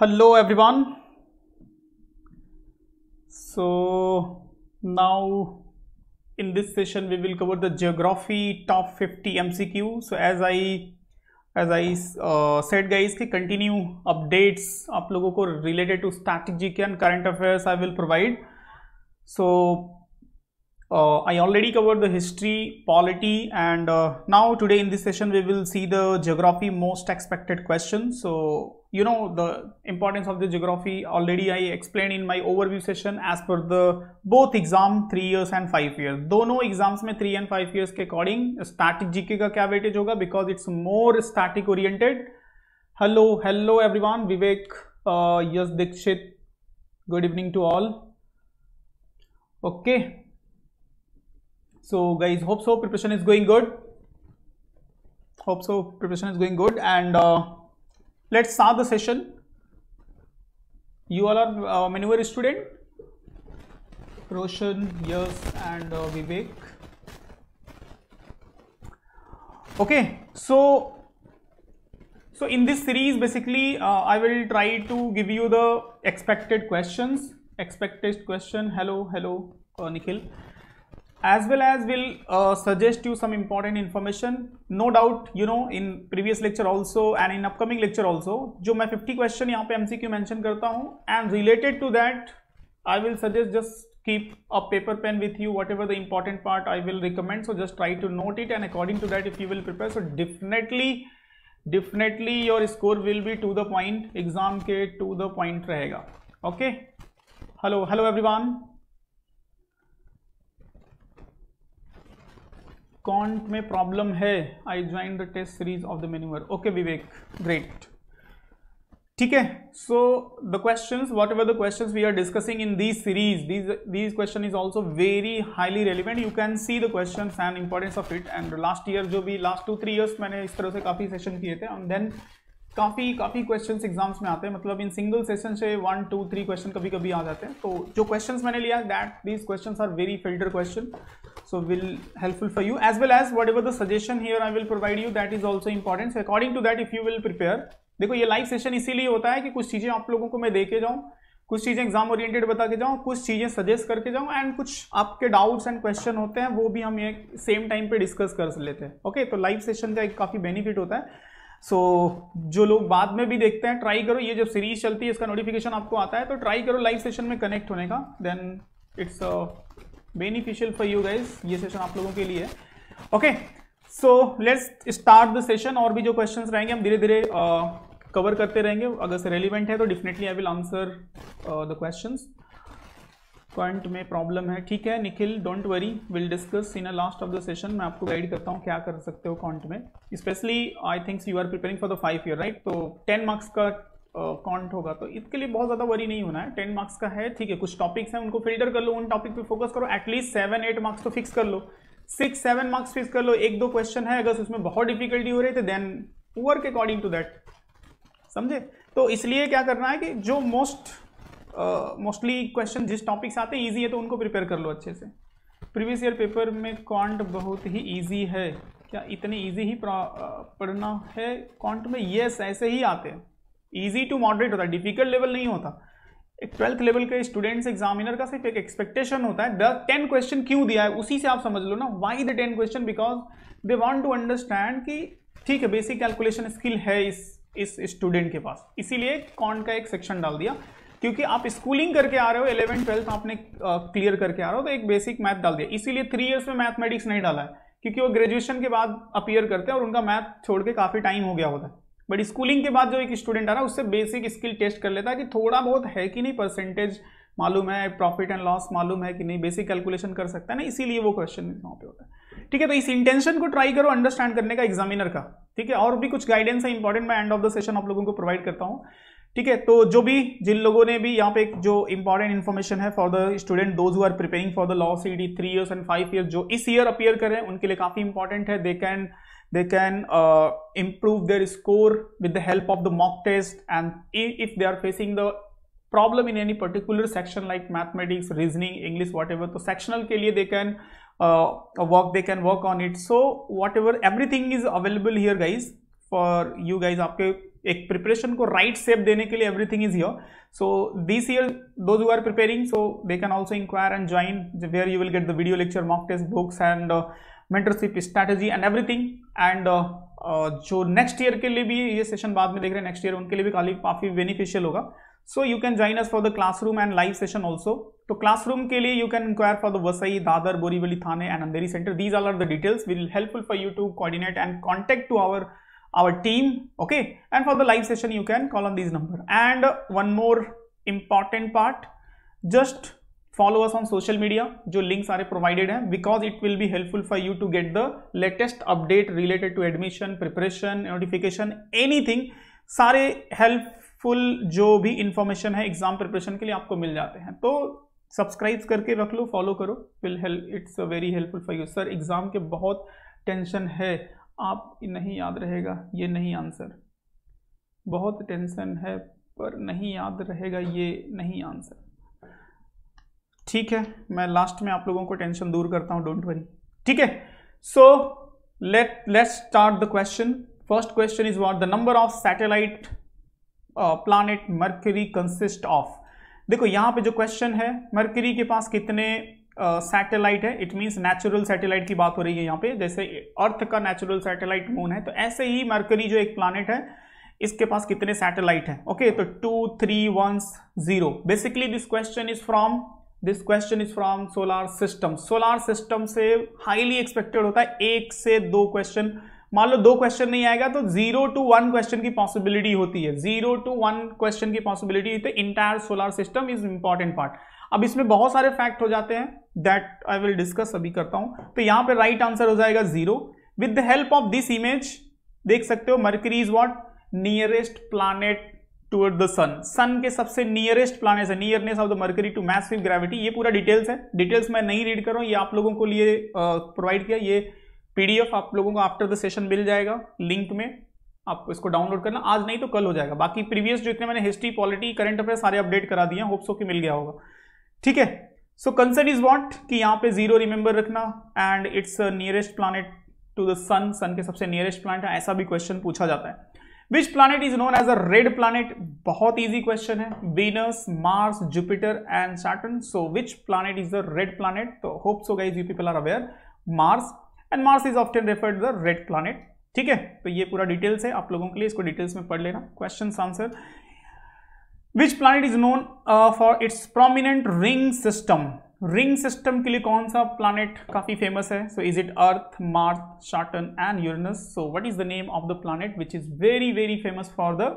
hello everyone so now in this session we will cover the geography top 50 mcq so as i as i uh, said guys ki continue updates aap logo ko related to static gk and current affairs i will provide so uh, i already covered the history polity and uh, now today in this session we will see the geography most expected question so you know the importance of the geography already I explained in my overview session as per the both exam three years and five years no exams में three and five years के according static GK का क्या weightage होगा because it's more static oriented hello hello everyone Vivek uh, yes Dikshit good evening to all okay so guys hope so preparation is going good hope so preparation is going good and uh, let's start the session you all are uh, maneuver student Roshan, Yes, and uh, Vivek okay so so in this series basically uh, I will try to give you the expected questions expected question hello hello uh, Nikhil as well as will uh, suggest you some important information no doubt you know in previous lecture also and in upcoming lecture also जो मैं 50 question यहाँ पे MCQ mention करता हूँ and related to that I will suggest just keep a paper pen with you whatever the important part I will recommend so just try to note it and according to that if you will prepare so definitely definitely your score will be to the point exam के to the point रहेगा okay hello hello everyone quant में problem है I join the test series of the manoeuvre okay Vivek great ठीक है so the question whatever the question we are discussing in these series these question is also very highly relevant you can see the question and importance of it and last year जो भी last to three years मैंने इस तरह से काफ़ी session किए थे and then काफ़ी काफ़ी क्वेश्चंस एग्जाम्स में आते हैं मतलब इन सिंगल सेशन से वन टू थ्री क्वेश्चन कभी कभी आ जाते हैं तो जो क्वेश्चंस मैंने लिया that these questions are very filter question so will helpful for you as well as what ever the suggestion here I will provide you that is also important according to that if you will prepare देखो ये live session इसीलिए होता है कि कुछ चीज़ें आप लोगों को मैं दे के जाऊँ कुछ चीज़ें एग्जाम ओरिएंटेड बता के जाऊँ कुछ चीज़ें सजेस्ट करके जाऊँ एंड कुछ आपके डाउट्स एंड क्वेश्चन होते हैं वो भी हम ये सेम टाइम पे डिस्कस कर लेते हैं ओके okay? तो लाइव सेशन का एक काफ़ी बेनिफिट होता है सो so, जो लोग बाद में भी देखते हैं ट्राई करो ये जब सीरीज चलती है इसका नोटिफिकेशन आपको आता है तो ट्राई करो लाइव सेशन में कनेक्ट होने का then it's beneficial for you guys ये सेशन आप लोगों के लिए है okay so let's start the session और भी जो क्वेश्चन रहेंगे हम धीरे धीरे कवर करते रहेंगे अगर से रेलिवेंट है तो definitely I will answer the question quant में प्रॉब्लम है ठीक है Nikhil don't worry will discuss in a last of the session मैं आपको गाइड करता हूँ क्या कर सकते हो कॉन्ट में specially I thinks you are preparing for the five year right तो टेन मार्क्स का कॉन्ट uh, होगा तो इसके लिए बहुत ज़्यादा वरी नहीं होना है टेन मार्क्स का है ठीक है कुछ टॉपिक्स हैं उनको फिल्टर कर लो उन टॉपिक पे फोकस करो एटलीस्ट सेवन एट मार्क्स तो फिक्स कर लो सिक्स सेवन मार्क्स फिक्स कर लो एक दो क्वेश्चन है अगर उसमें बहुत डिफिकल्टी हो रही थे then work according to that समझे तो इसलिए क्या करना है कि जो मोस्ट मोस्टली क्वेश्चन जिस टॉपिक से आते हैं ईजी है तो उनको प्रिपेयर कर लो अच्छे से प्रीवियस ईयर पेपर में कॉन्ट बहुत ही ईजी है क्या इतने ईजी ही पढ़ना है कॉन्ट में yes, ऐसे ही आते हैं ईजी टू मॉडरेट होता है डिफिकल्ट लेवल नहीं होता एक ट्वेल्थ लेवल के स्टूडेंट्स एग्जामिनर का सिर्फ एक एक्सपेक्टेशन होता है द टेन क्वेश्चन क्यों दिया है उसी से आप समझ लो ना why the ten question because they want to understand कि ठीक है बेसिक कैलकुलेशन स्किल है इस इस स्टूडेंट के पास इसीलिए कॉन्ट का एक सेक्शन डाल दिया क्योंकि आप स्कूलिंग करके आ रहे हो इलेवन ट्वेल्थ आपने क्लियर करके आ रहे हो तो एक बेसिक मैथ डाल दिया इसीलिए थ्री ईयर्स में मैथमेटिक्स नहीं डाला है क्योंकि वो ग्रेजुएशन के बाद अपियर करते हैं और उनका मैथ छोड़ के काफ़ी टाइम हो गया होता है बट स्कूलिंग के बाद जो एक स्टूडेंट आ रहा है उससे बेसिक स्किल टेस्ट कर लेता है कि थोड़ा बहुत है कि नहीं परसेंटेज मालूम है प्रॉफिट एंड लॉस मालूम है कि नहीं बेसिक कैलकुलेशन कर सकता है ना इसीलिए वो क्वेश्चन वहाँ पे होता है ठीक है तो इस इंटेंशन को ट्राई करो अंडरस्टैंड करने का एग्जामिनर का ठीक है और भी कुछ गाइडेंस है इंपॉर्टेंट मैं एंड ऑफ द सेशन आप लोगों को प्रोवाइड करता हूँ ठीक है तो जो भी जिन लोगों ने भी यहाँ पे एक जो इंपॉर्टेंट इन्फॉर्मेशन है for the student those who are preparing for the law C D three years and five year जो इस ईयर अपियर करें उनके लिए काफी इंपॉर्टेंट है they can they can improve their score with the help of the mock test and if they are facing the problem in any particular section like mathematics reasoning English whatever तो sectional के लिए they can work they can work on it so whatever everything is available here guys for you guys आपके एक preparation को right shape देने के लिए everything is your so this year those you are preparing so they can also inquire and join where you will get the video lecture mock test books and mentorship strategy and everything and जो next year के लिए भी ये session बाद में देख रहे हैं नेक्स्ट ईयर उनके लिए भी काफ़ी बेनिफिशियल होगा so you can join us for the classroom and live session also तो क्लासरूम के लिए you can inquire for the Vasai Dadar Borivali Thane and Andheri centre these all are the details will helpful for you to coordinate and contact to our our team okay and for the live session you can call on these number and one more important part just follow us on social media jo links are provided हैं because it will be helpful for you to get the latest update related to admission preparation notification anything सारे helpful जो भी information है exam preparation के लिए आपको मिल जाते हैं तो सब्सक्राइब करके रख लो फॉलो करो will help it's very helpful for you sir exam के बहुत टेंशन है आप नहीं याद रहेगा ये नहीं आंसर बहुत टेंशन है पर नहीं याद रहेगा ये नहीं आंसर ठीक है मैं लास्ट में आप लोगों को टेंशन दूर करता हूं डोंट वरी ठीक है so let let's start the question first question is what the number of satellite planet Mercury consist of देखो यहां पे जो क्वेश्चन है मर्क्यूरी के पास कितने सैटेलाइट है इट मीन्स नेचुरल सैटेलाइट की बात हो रही है यहाँ पे जैसे अर्थ का नेचुरल सैटेलाइट मून है तो ऐसे ही मर्करी जो एक प्लानट है इसके पास कितने सैटेलाइट है ओके तो two three one zero basically this question is from this question is from solar system solar system से हाईली एक्सपेक्टेड होता है एक से दो क्वेश्चन मान लो दो क्वेश्चन नहीं आएगा तो जीरो टू वन क्वेश्चन की पॉसिबिलिटी होती है जीरो टू वन क्वेश्चन की possibility entire solar system is important part अब इसमें बहुत सारे फैक्ट हो जाते हैं दैट आई विल डिस्कस अभी करता हूं तो यहां पे राइट आंसर हो जाएगा zero with the help of this image देख सकते हो Mercury is what nearest planet toward the sun sun के सबसे नियरेस्ट प्लान है nearness of the Mercury to massive gravity ये पूरा डिटेल्स है डिटेल्स मैं नहीं रीड कर रहा हूं ये आप लोगों को लिए प्रोवाइड किया ये पीडीएफ आप लोगों को आफ्टर द सेशन मिल जाएगा लिंक में आपको इसको डाउनलोड करना आज नहीं तो कल हो जाएगा बाकी प्रीवियस जो इतने मैंने हिस्ट्री पॉलिटी करंट अफेयर सारे अपडेट करा दिए हैं होप्सो कि मिल गया होगा ठीक है सो कंसर्न इज वॉन्ट कि यहां पे जीरो रिमेंबर रखना and it's nearest planet to the sun sun के सबसे नियरेस्ट प्लानट है ऐसा भी क्वेश्चन पूछा जाता है which planet is known as a red planet बहुत ईजी क्वेश्चन है Venus Mars Jupiter and Saturn so which planet is the red planet तो hope so guys you people are aware Mars and Mars is often referred the red planet ठीक है तो ये पूरा details है आप लोगों के लिए इसको डिटेल्स में पढ़ लेना question answer which planet is known for its prominent ring system ring system के लिए कौन सा प्लानिट काफी फेमस है so is it earth Mars Saturn and Uranus so what is the name of the planet which is very very famous for the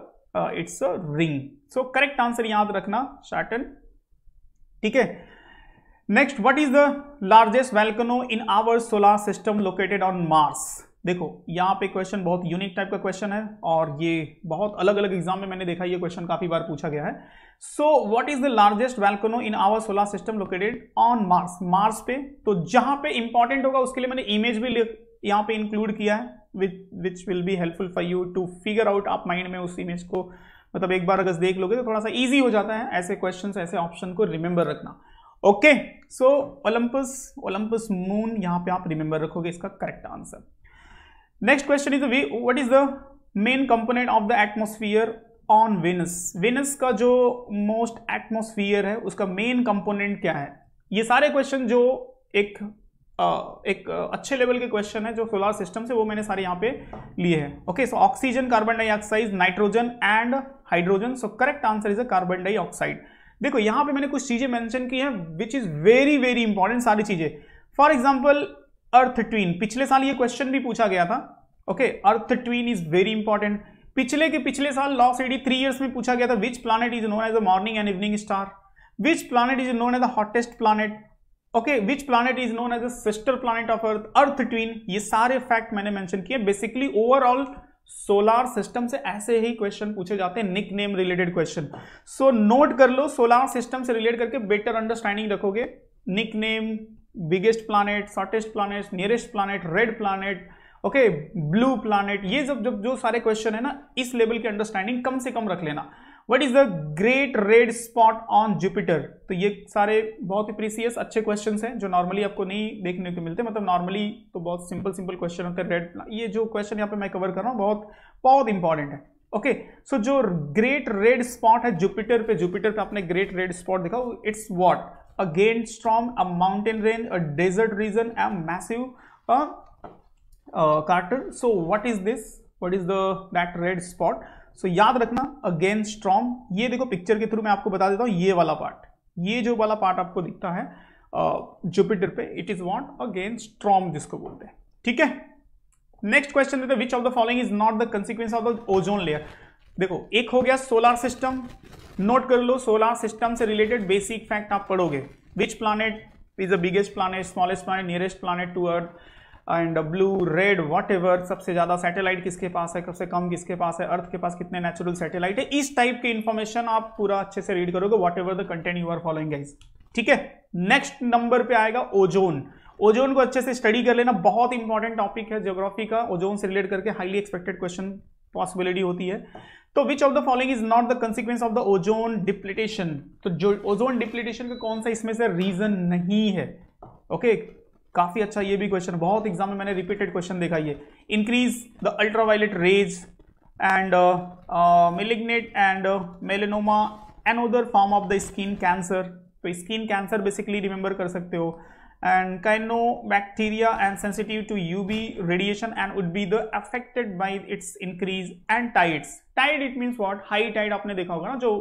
its a ring so correct answer याद रखना Saturn ठीक है next what is the largest volcano in our solar system located on Mars देखो यहाँ पे question बहुत unique type का question है और ये बहुत अलग अलग एग्जाम में मैंने देखा ये क्वेश्चन काफी बार पूछा गया है so what is the largest volcano in our solar system located on Mars Mars पे तो जहां पे इंपॉर्टेंट होगा उसके लिए मैंने इमेज भी यहाँ पे इंक्लूड किया है which will be helpful for you to figure out आप माइंड में उस इमेज को मतलब एक बार अगर देख लोगे तो थोड़ा सा ईजी हो जाता है ऐसे क्वेश्चन ऐसे ऑप्शन को रिमेंबर रखना okay so Olympus Olympus moon यहाँ पे आप रिमेंबर रखोगे इसका correct answer next question is what is the main component of the the on Venus Venus का जो मोस्ट एटमोस्फियर है उसका मेन कंपोनेंट क्या है ये सारे क्वेश्चन जो एक एक अच्छे लेवल के क्वेश्चन है जो सोलर सिस्टम से वो मैंने सारे यहाँ पे लिए हैं okay so oxygen carbon dioxide nitrogen and hydrogen so correct answer is a carbon dioxide देखो यहाँ पे मैंने कुछ चीजें मेंशन की हैं which is very very important सारी चीजें फॉर एग्जाम्पल अर्थ ट्वीन पिछले साल ये क्वेश्चन भी पूछा गया था okay earth twin is very important पिछले के पिछले साल लॉस एडी थ्री ईयर्स में पूछा गया था which planet is known as a morning and evening star which planet is known as the hottest planet okay which planet is known as a sister planet of earth earth twin ये सारे fact मैंने mention किए basically overall solar system से ऐसे ही question पूछे जाते हैं nick name related question so note कर लो सोलार सिस्टम से रिलेट करके बेटर अंडरस्टैंडिंग रखोगे nickname biggest planet shortest planet nearest planet red planet okay blue planet ये सब जब जो सारे क्वेश्चन है ना इस लेवल की अंडरस्टैंडिंग कम से कम रख लेना what is the great red spot on Jupiter तो ये सारे बहुत ही प्रीसियस अच्छे क्वेश्चन हैं जो नॉर्मली आपको नहीं देखने को मिलते मतलब नॉर्मली तो बहुत सिंपल सिंपल क्वेश्चन होते हैं रेड ये जो क्वेश्चन यहाँ पे मैं कवर कर रहा हूँ बहुत बहुत इंपॉर्टेंट है ओके okay, सो so जो ग्रेट रेड स्पॉट है जुपिटर पे जुपिटर पे आपने ग्रेट रेड स्पॉट देखा its what a gale storm, a mountain range, a desert region, a massive uh, uh, is So what is this? What is the that red spot? So याद रखना again स्ट्रॉम ये देखो picture के through मैं आपको बता देता हूँ ये वाला पार्ट ये जो वाला पार्ट आपको दिखता है जुपिटर uh, पे it is want again storm जिसको बोलते हैं ठीक है next question which of the following is not the consequence of the ozone layer देखो एक हो गया सोलार सिस्टम नोट कर लो सोलार सिस्टम से रिलेटेड बेसिक फैक्ट आप पढ़ोगे which planet is the biggest planet smallest planet nearest planet to earth and blue red whatever सबसे ज़्यादा सैटेलाइट किसके पास है सबसे कम किसके पास है अर्थ के पास कितने नेचुरल सैटेलाइट है इस टाइप की इन्फॉर्मेशन आप पूरा अच्छे से रीड करोगे whatever the content you are following guys ठीक है नेक्स्ट नंबर पे आएगा ओजोन ओजोन को अच्छे से स्टडी कर लेना बहुत इंपॉर्टेंट टॉपिक है ज्योग्राफी का ओजोन से रिलेट करके हाईली एक्सपेक्टेड क्वेश्चन पॉसिबिलिटी होती है तो which of the following is not the consequence of the ozone depletion तो जो ओजोन डिप्लीटेशन का कौन सा इसमें से रीजन नहीं है ओके okay, काफी अच्छा ये भी क्वेश्चन बहुत एग्जाम में मैंने रिपीटेड क्वेश्चन देखा ये increase the ultraviolet rays and malignant and melanoma an other form of the skin cancer तो स्किन कैंसर बेसिकली रिमेंबर कर सकते हो and cyanobacteria and sensitive to UV radiation and would be the affected by its increase and tides. Tide it means what? High tide आपने देखा होगा ना जो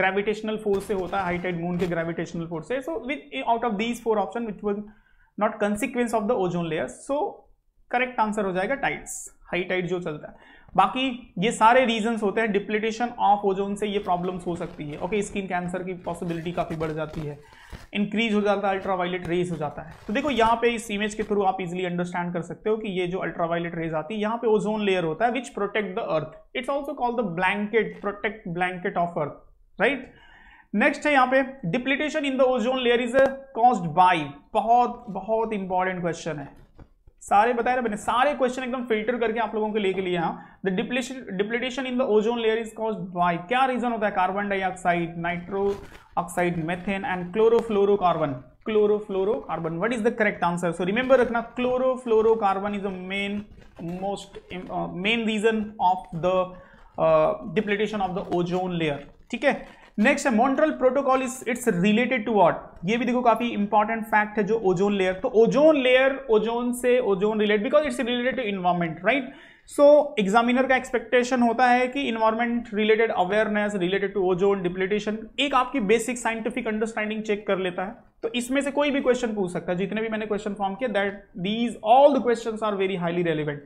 gravitational force से होता है high tide moon के gravitational force से. So with out of these four options which was not consequence of the ozone layer. So correct answer हो जाएगा tides. हाई टाइट जो चलता है बाकी ये सारे रीजंस होते हैं डिप्लिटेशन ऑफ ओजोन से ये प्रॉब्लम्स हो सकती है ओके स्किन कैंसर की पॉसिबिलिटी काफ़ी बढ़ जाती है इंक्रीज हो जाता है अल्ट्रावायलेट रेज हो जाता है तो देखो यहाँ पे इस इमेज के थ्रू आप इजिली अंडरस्टैंड कर सकते हो कि ये जो अल्ट्रावायलेट रेज आती है यहाँ पे ओजोन लेयर होता है which protect the earth its also called the blanket protect blanket of earth right next है यहाँ पे depletion in the ozone layer is cause by बहुत बहुत इंपॉर्टेंट क्वेश्चन है सारे बताए ना मैंने सारे क्वेश्चन एकदम फिल्टर करके आप लोगों के लेके लिए हाँ the depletion depletion in the ozone layer is cause by क्या रीजन होता है carbon dioxide nitro oxide methane and chlorofluorocarbon chlorofluorocarbon what is the correct answer so remember रखना chlorofluorocarbon is an main most main reason of the depletion of the ozone layer ठीक है next है Montreal protocol is its related to what ये भी देखो काफी important fact है जो ओजोन लेयर तो ओजोन लेयर ओजोन से ozone related because its related to environment right so examiner का एक्सपेक्टेशन होता है कि environment related awareness related to ozone depletion एक आपकी बेसिक साइंटिफिक अंडरस्टैंडिंग चेक कर लेता है तो इसमें से कोई भी क्वेश्चन पूछ सकता है जितने भी मैंने क्वेश्चन फॉर्म किया that these all the question are very highly relevant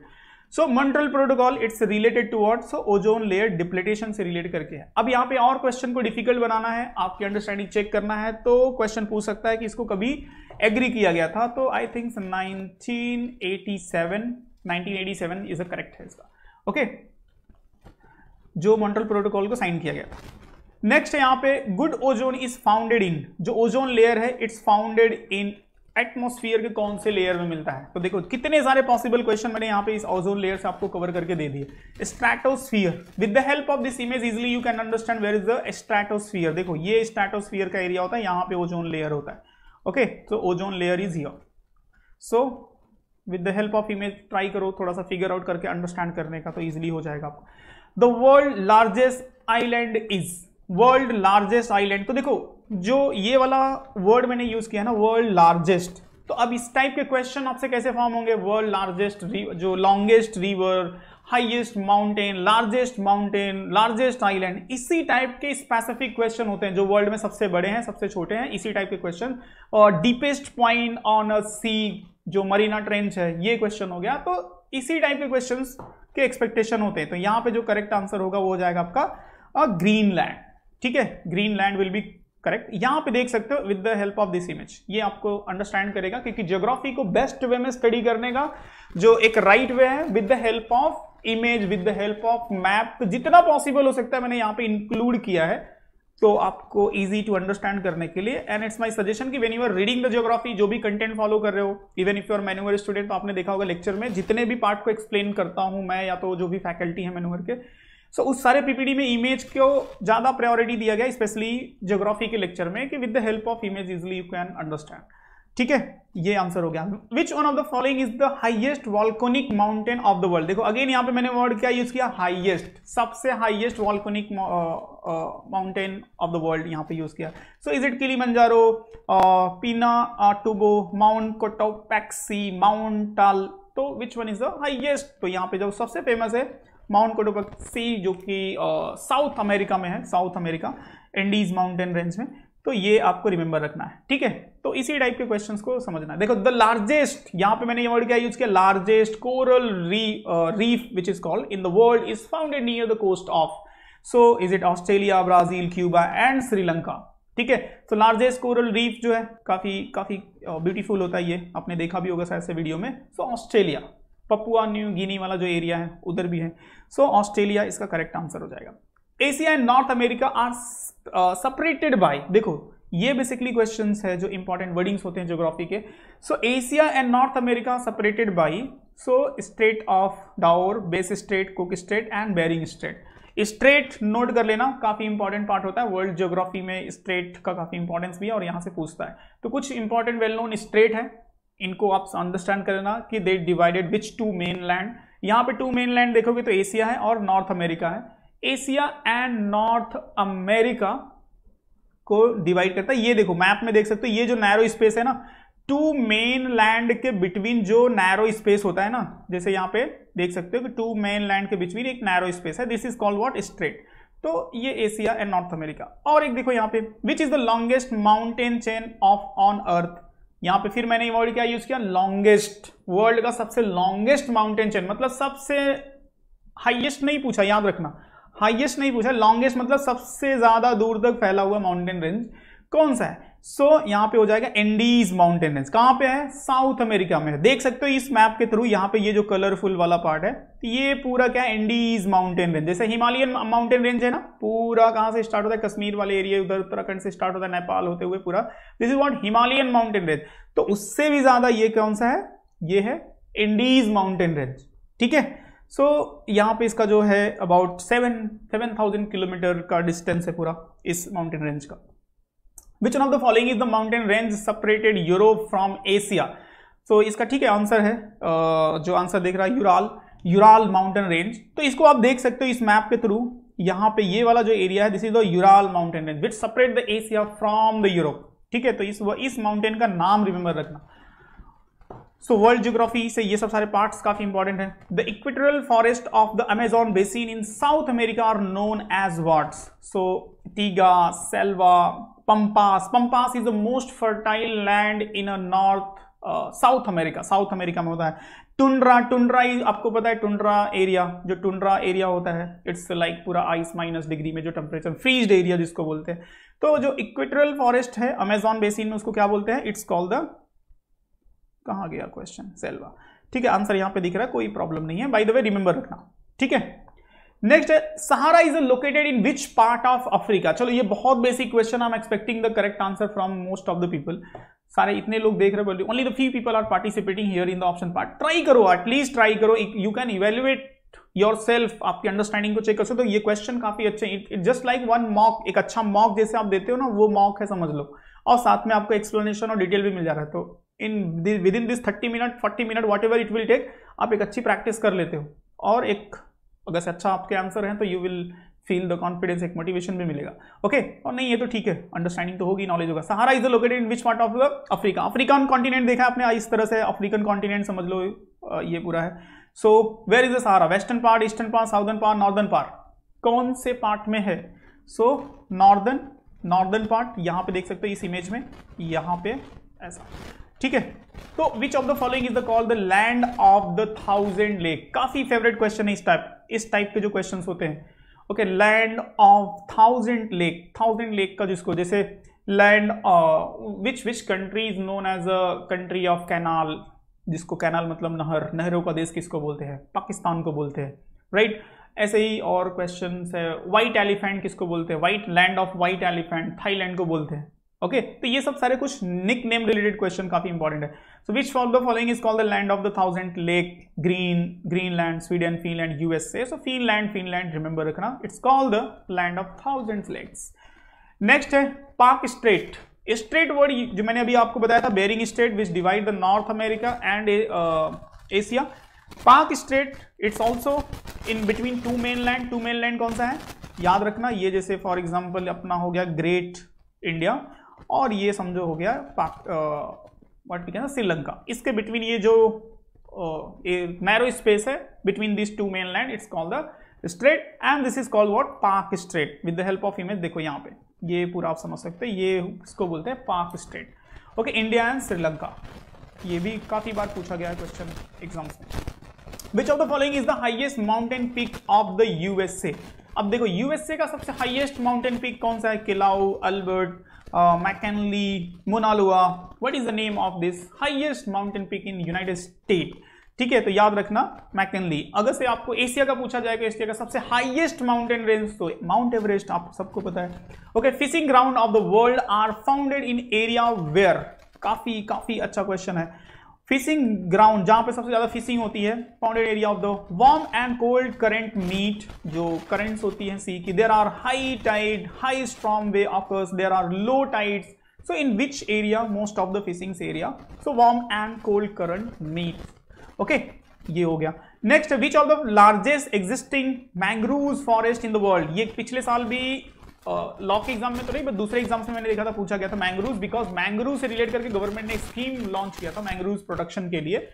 so Montreal protocol its related to what so ozone layer depletion से रिलेट करके है अब यहाँ पे और क्वेश्चन को डिफिकल्ट बनाना है आपकी अंडरस्टैंडिंग चेक करना है तो क्वेश्चन पूछ सकता है कि इसको कभी एग्री किया गया था तो I think 1987 1987 is a correct है इसका ओके जो मंट्रल प्रोटोकॉल को साइन किया गया था नेक्स्ट यहाँ पे good ozone is founded in जो ओजोन लेयर है इट्स फाउंडेड इन एटमोस्फियर के कौन से लेयर में मिलता है तो देखो कितने सारे पॉसिबल क्वेश्चन मैंने यहाँ पे इस ओजोन लेयर से आपको कवर करके दे दिए stratosphere with the help of this image easily you can understand where is the stratosphere देखो ये स्ट्रेटोस्फियर का एरिया होता है यहाँ पे ओजोन लेयर होता है okay so ozone layer is your so with the help of image try करो थोड़ा सा फिगर आउट करके अंडरस्टैंड करने का तो ईजिली हो जाएगा आपको the world largest island is world largest island तो देखो जो ये वाला वर्ड मैंने यूज किया ना वर्ल्ड लार्जेस्ट तो अब इस टाइप के क्वेश्चन आपसे कैसे फॉर्म होंगे वर्ल्ड लार्जेस्ट जो longest river highest mountain largest mountain largest island इसी टाइप के स्पेसिफिक क्वेश्चन होते हैं जो वर्ल्ड में सबसे बड़े हैं सबसे छोटे हैं इसी टाइप के क्वेश्चन और deepest point on a sea जो मरीना ट्रेंच है ये क्वेश्चन हो गया तो इसी टाइप के क्वेश्चन के एक्सपेक्टेशन होते हैं तो यहाँ पे जो करेक्ट आंसर होगा वो हो जाएगा आपका ग्रीनलैंड ठीक है green land will be correct यहां पे देख सकते हो with the help of this image ये आपको अंडरस्टैंड करेगा क्योंकि ज्योग्राफी को बेस्ट वे में स्टडी करने का जो एक राइट right वे है with the help of image with the help of map जितना पॉसिबल हो सकता है मैंने यहां पे इंक्लूड किया है तो आपको इजी टू अंडरस्टैंड करने के लिए एंड इट्स माय सजेशन कि when you are reading the geography जो भी कंटेंट फॉलो कर रहे हो even if you are manure student तो आपने देखा होगा लेक्चर में जितने भी पार्ट को एक्सप्लेन करता हूं मैं या तो जो भी फैकल्टी है मैनुअर के सो so, उस सारे पीपीडी में इमेज को ज्यादा प्रायोरिटी दिया गया स्पेशली ज्योग्राफी के लेक्चर में कि with the help of image easily you can understand ठीक है ये आंसर हो गया which one of the following is the highest volcanic mountain of the world देखो अगेन यहाँ पे मैंने वर्ड क्या यूज किया हाइएस्ट सबसे highest volcanic mountain of the world यहाँ पे यूज किया सो इज इट मंजारो पीना टूबो माउंट कोटोपैक्सी माउंट टाल तो which one is the highest तो यहाँ पे जो सबसे फेमस है माउंट कोटोपक्सी जो कि साउथ अमेरिका में है South America Andes mountain range में तो ये आपको रिमेंबर रखना है ठीक है तो इसी टाइप के क्वेश्चंस को समझना है देखो द लार्जेस्ट यहां पे मैंने ये वर्ड क्या यूज किया largest coral re reef which is called in the world is founded near the coast of so is it Australia Brazil Cuba and Sri Lanka ठीक है तो लार्जेस्ट कोरल रीफ जो है काफी काफी ब्यूटीफुल uh, होता है ये आपने देखा भी होगा सर से वीडियो में so so, Australia Papua New Guinea वाला जो एरिया है उधर भी है सो so, ऑस्ट्रेलिया इसका करेक्ट आंसर हो जाएगा Asia and North America are separated by देखो ये बेसिकली क्वेश्चन है जो इंपॉर्टेंट वर्डिंग्स होते हैं जियोग्राफी के so Asia and North America separated by so strait of Dover Bass strait Cook strait and Bering strait strait note कर लेना काफी इंपॉर्टेंट पार्ट होता है वर्ल्ड ज्योग्राफी में स्ट्रेट का काफी इंपॉर्टेंस भी है और यहां से पूछता है तो कुछ इंपॉर्टेंट वेल नोन स्ट्रेट है इनको आप अंडरस्टैंड करना कि they divided which two mainland यहाँ पे टू मेन लैंड देखोगे तो एशिया है और नॉर्थ अमेरिका है एशिया एंड नॉर्थ अमेरिका को डिवाइड करता है ये देखो मैप में देख सकते हो ये जो नैरो स्पेस है ना टू मेन लैंड के बिटवीन जो नैरो स्पेस होता है ना जैसे यहाँ पे देख सकते हो कि टू मेन लैंड के बिटवीन एक नैरो स्पेस है this is called what strait तो ये एशिया एंड नॉर्थ अमेरिका और एक देखो यहाँ पे which is the longest mountain chain of on earth यहां पे फिर मैंने वर्ड क्या यूज किया लॉन्गेस्ट वर्ल्ड का सबसे लॉन्गेस्ट माउंटेन चेन मतलब सबसे हाइएस्ट नहीं पूछा याद रखना हाइएस्ट नहीं पूछा लॉन्गेस्ट मतलब सबसे ज्यादा दूर तक फैला हुआ माउंटेन रेंज कौन सा है सो so, यहां पे हो जाएगा एंडीज माउंटेन रेंज कहां पे है साउथ अमेरिका में है देख सकते हो इस मैप के थ्रू यहां पे ये जो कलरफुल वाला पार्ट है तो ये पूरा क्या है एंडीज माउंटेन रेंज जैसे हिमालयन माउंटेन रेंज है ना पूरा कहां से स्टार्ट होता है कश्मीर वाले एरिया उधर उत्तराखंड से स्टार्ट होता है नेपाल होते हुए पूरा this is what Himalayan mountain range तो उससे भी ज्यादा ये कौन सा है ये है एंडीज माउंटेन रेंज ठीक है सो so, यहाँ पे इसका जो है about seven seven thousand kilometre का डिस्टेंस है पूरा इस माउंटेन रेंज का which of the following is the mountain range separated Europe from Asia तो इसका ठीक है आंसर है जो आंसर देख रहा है यूराल यूराल माउंटेन रेंज तो इसको आप देख सकते हो इस मैप के थ्रू यहाँ पे ये वाला जो एरिया है this is the Ural mountain range which separate the Asia from the Europe ठीक है तो इस इस माउंटेन का नाम रिमेंबर रखना सो वर्ल्ड ज्योग्राफी से ये सब सारे पार्ट्स काफी इंपॉर्टेंट है the equatorial forest of the Amazon basin in South America are known as what's so taiga selva pampas pampas is the most fertile land in a North South America South America में होता है tundra tundra आपको पता है tundra area जो tundra area होता है it's like पूरा आइस माइनस डिग्री में जो टेम्परेचर फ्रीज एरिया जिसको बोलते हैं तो जो इक्वेटरल फॉरेस्ट है अमेजॉन बेसिन में उसको क्या बोलते हैं इट्स कॉल्ड द कहा गया क्वेश्चन सेल्वा ठीक है आंसर यहां पे दिख रहा है कोई प्रॉब्लम नहीं है बाई द वे रिमेंबर रखना ठीक है नेक्स्ट है Sahara is located in which part of Africa चलो ये बहुत basic question I am expecting the correct answer from most of the people सारे इतने लोग देख रहे बोलिए only the few people are participating here in the option part try करो एटलीस्ट ट्राई करो you can evaluate your self आपकी understanding को चेक कर सकते हो ये क्वेश्चन काफी अच्छे it just like one mock एक अच्छा मॉक जैसे आप देते हो ना वो मॉक है समझ लो और साथ में आपको एक्सप्लेनेशन और डिटेल भी मिल जा रहा है तो in within this thirty minute forty minute whatever it will take आप एक अच्छी प्रैक्टिस कर लेते हो और एक अगर से अच्छा आपके आंसर है तो you will feel the confidence एक मोटिवेशन भी मिलेगा ओके okay? और नहीं ये तो ठीक है अंडरस्टैंडिंग तो होगी नॉलेज होगा Sahara is located in which part of the Africa African continent देखा आपने इस तरह से अफ्रीकन कॉन्टिनेंट समझ लो ये पूरा है so where is the Sahara western part eastern part southern part northern part कौन से पार्ट में है सो नॉर्दर्न नॉर्दर्न पार्ट यहाँ पे देख सकते हो इस इमेज में यहाँ पे ऐसा ठीक है तो which of the following is the call the land of the thousand lake काफी फेवरेट क्वेश्चन है इस टाइप इस टाइप के जो क्वेश्चन होते हैं okay land of thousand lake thousand lake का जिसको जैसे land which which country is known as a country of canal जिसको कैनाल मतलब नहर नहरों का देश किसको बोलते हैं पाकिस्तान को बोलते हैं राइट right? ऐसे ही और क्वेश्चन है व्हाइट एलिफेंट किसको बोलते हैं white land of white elephant Thailand को बोलते हैं ओके okay, तो ये सब सारे कुछ निक नेम रिलेटेड क्वेश्चन काफी इंपॉर्टेंट है so which of the following is called the land of the thousand lake green Greenland Sweden Finland USA so Finland Finland remember रखना it's called the land of thousand lakes next है Palk straight straight word जो मैंने अभी आपको बताया था Bering strait which divide the North America and Asia Palk strait it's also in between two mainland two mainland कौन सा है याद रखना ये जैसे फॉर एग्जाम्पल अपना हो गया ग्रेट इंडिया और ये समझो हो गया वट वी कैन श्रीलंका इसके बिटवीन ये जो नैरो स्पेस है between this two mainland it's called the strait and this is called what Palk strait with the help of image देखो यहाँ पे ये पूरा आप समझ सकते हैं ये इसको बोलते हैं Palk strait okay India and Sri ये भी काफ़ी बार पूछा गया है क्वेश्चन एग्जाम्स में which of the following is the highest mountain peak of the USA अब देखो यूएसए का सबसे हाइएस्ट माउंटेन पीक कौन सा है Kilauea Albert Uh, McKinley, Monalua. What is the name of this highest mountain peak in United States? ठीक है तो याद रखना मैकेनली अगर से आपको एशिया का पूछा जाएगा एशिया का सबसे हाईएस्ट माउंटेन रेंज तो माउंट एवरेस्ट आप सबको पता है okay fishing ground of the world are founded in area where काफी काफी अच्छा क्वेश्चन है फिशिंग ग्राउंड जहां पे सबसे ज्यादा फिशिंग होती है pounded area of the warm and cold current meet जो करंट्स होती हैं सी की there are high tide high strong way offers there are low tides so in which area most of the fishing's area so warm and cold current meet okay ये हो गया next which of the largest existing mangrove forest in the world ये पिछले साल भी law के exam में तो नहीं बट दूसरे एग्जाम से मैंने देखा था पूछा गया था मैंग्रूव बिकॉज मैंग्रूव से रिलेट करके गवर्नमेंट ने स्कीम लॉन्च किया था मैंग्रूव प्रोडक्शन के लिए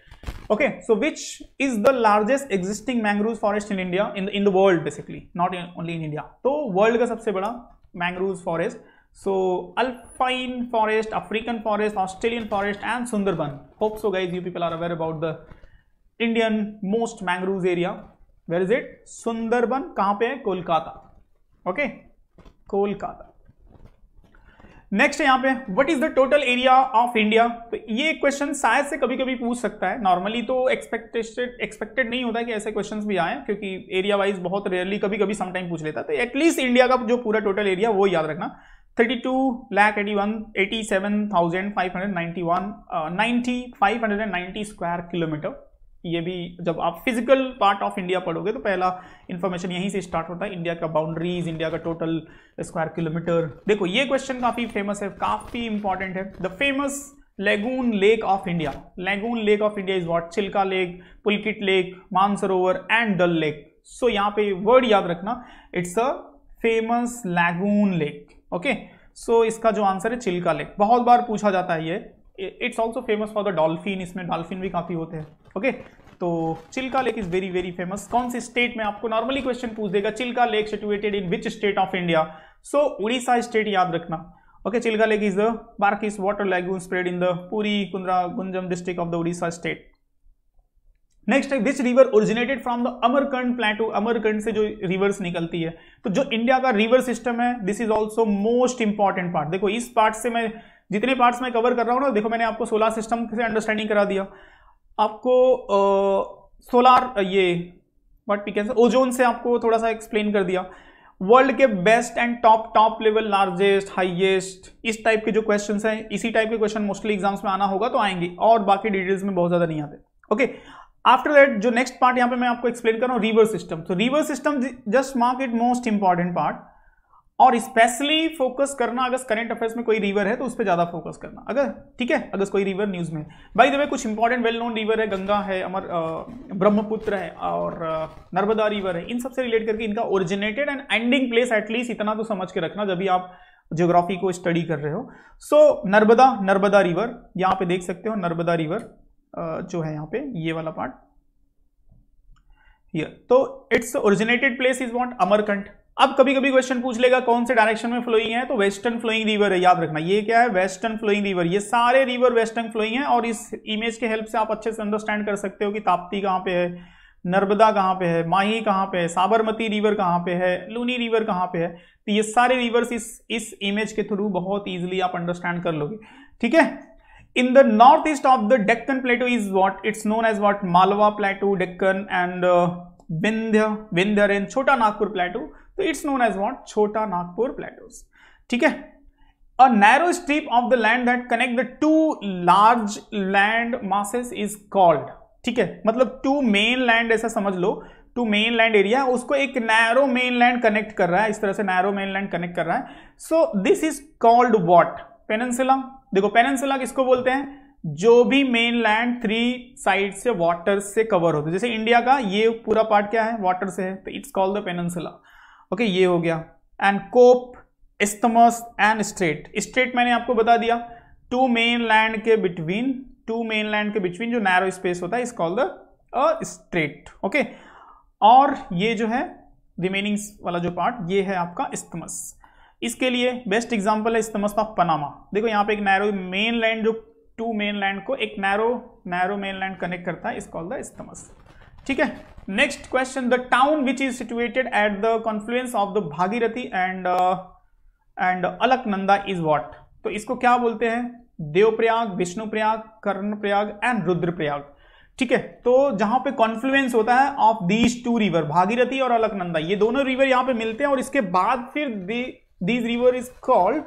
okay so which is the largest existing mangrove forest in India in in the world basically not only in India तो वर्ल्ड का सबसे बड़ा mangrove forest so alpine forest African forest Australian forest and Sundarban hope so guys you people are aware about the Indian most mangrove area where is it Sundarban कहाँ पे है Kolkata okay okay? Kolkata next यहां पे what is the total area of India तो ये question शायद से कभी कभी पूछ सकता है नॉर्मली तो एक्सपेक्टेड एक्सपेक्टेड नहीं होता कि ऐसे क्वेश्चंस भी आए क्योंकि एरिया वाइज बहुत रेयरली कभी कभी समटाइम पूछ लेता है तो एटलीस्ट इंडिया का जो पूरा टोटल एरिया वो याद रखना thirty two lakh eighty one eighty seven thousand five hundred ninety one ninety five hundred and ninety square kilometre ये भी जब आप फिजिकल पार्ट ऑफ इंडिया पढ़ोगे तो पहला इन्फॉर्मेशन यहीं से स्टार्ट होता है इंडिया का बाउंड्रीज इंडिया का टोटल स्क्वायर किलोमीटर देखो ये क्वेश्चन काफ़ी फेमस है काफ़ी इंपॉर्टेंट है the famous lagoon lake of India lagoon lake of India is what Chilka lake Pulicat lake Mansarovar and Dal lake so यहाँ पे वर्ड याद रखना it's a famous lagoon lake okay so इसका जो आंसर है चिल्का लेक बहुत बार पूछा जाता है ये it's also famous for the dolphin इसमें डॉल्फिन भी काफ़ी होते हैं ओके तो Chilka lake is very very famous कौन से स्टेट में आपको नॉर्मली क्वेश्चन पूछ देगा Chilka lake situated in which state of India so Odisha state याद रखना okay Chilka lake is the bark is water lagoon spread in the Puri Khurda Ganjam district of the Odisha state next है which river originated from the Amarkantak plateau Amarkantak से जो rivers निकलती है तो जो India का रिवर सिस्टम है this is also most important part देखो इस पार्ट से मैं जितने पार्ट्स मैं कवर कर रहा हूँ ना देखो मैंने आपको सोलर सिस्टम से अंडरस्टैंडिंग करा दिया आपको सोलार ये वट पी कैन ओजोन से आपको थोड़ा सा एक्सप्लेन कर दिया वर्ल्ड के best and top top level largest highest इस टाइप के जो क्वेश्चन हैं इसी टाइप के क्वेश्चन मोस्टली एग्जाम्स में आना होगा तो आएंगे और बाकी डिटेल्स में बहुत ज़्यादा नहीं आते ओके आफ्टर दैट जो नेक्स्ट पार्ट यहाँ पे मैं आपको एक्सप्लेन कर रहा हूँ रिवर सिस्टम तो river system just mark it most important part और स्पेशली फोकस करना अगर करंट अफेयर्स में कोई रिवर है तो उस पर ज्यादा फोकस करना अगर ठीक है अगर कोई रिवर न्यूज में भाई दबे कुछ इंपॉर्टेंट वेल नोन रिवर है गंगा है अमर ब्रह्मपुत्र है और नर्मदा रिवर है इन सबसे रिलेट करके इनका originated and ending place at least इतना तो समझ के रखना जब भी आप जियोग्राफी को स्टडी कर रहे हो so so, Narmada Narmada river यहाँ पे देख सकते हो नर्मदा रिवर जो है यहाँ पे ये वाला पार्ट तो it's originated place is want Amarkantak अब कभी कभी क्वेश्चन पूछ लेगा कौन से डायरेक्शन में फ्लोइंग है तो वेस्टर्न फ्लोइंग रिवर है याद रखना ये क्या है वेस्टर्न फ्लोइंग रिवर ये सारे रिवर वेस्टर्न फ्लोइंग है और इस इमेज के हेल्प से आप अच्छे से अंडरस्टैंड कर सकते हो कि ताप्ती कहाँ पे है नर्मदा कहाँ पे है माही कहाँ पे है साबरमती रिवर कहाँ पे है लूनी रिवर कहाँ पे है तो ये सारे रिवर्स इस इस इमेज के थ्रू बहुत ईजिली आप अंडरस्टैंड कर लोगे ठीक है in the north east of the Deccan plateau is what it's known as what Malwa plateau Deccan and Vindhya Vindhya and chota uh, nagpur तो it's known as what Chota Nagpur plateaus ठीक है a narrow strip of the land that connect the two large land masses is called ठीक है मतलब two mainland ऐसा समझ लो two mainland area उसको एक नैरो मेन लैंड कनेक्ट कर रहा है इस तरह से नैरो मेन लैंड कनेक्ट कर रहा है so this is called what peninsula देखो पेनसिला किसको बोलते हैं जो भी मेन लैंड थ्री साइड से वाटर से कवर होते जैसे इंडिया का ये पूरा पार्ट क्या है वाटर से है तो it's called the peninsula okay ये हो गया and cape isthmus and strait strait मैंने आपको बता दिया टू मेन लैंड के बिटवीन टू मेन लैंड के बिटवीन जो नैरो स्पेस होता है is call the straight okay और ये जो है रिमेनिंग वाला जो पार्ट ये है आपका इस्तमस इसके लिए बेस्ट एग्जाम्पल है इस्तमस ऑफ पनामा देखो यहाँ पे एक नैरो मेन लैंड जो टू मेन लैंड को एक narrow narrow mainland connect करता है इस कॉल द इस्तमस ठीक है next question the town which is situated at the confluence of the Bhagirathi and and Alaknanda is what तो इसको क्या बोलते हैं देवप्रयाग विष्णुप्रयाग कर्णप्रयाग एंड रुद्रप्रयाग ठीक है तो जहां पे कॉन्फ्लुएंस होता है of these two river Bhagirathi और अलकनंदा ये दोनों रिवर यहां पे मिलते हैं और इसके बाद फिर दीज रिवर इज कॉल्ड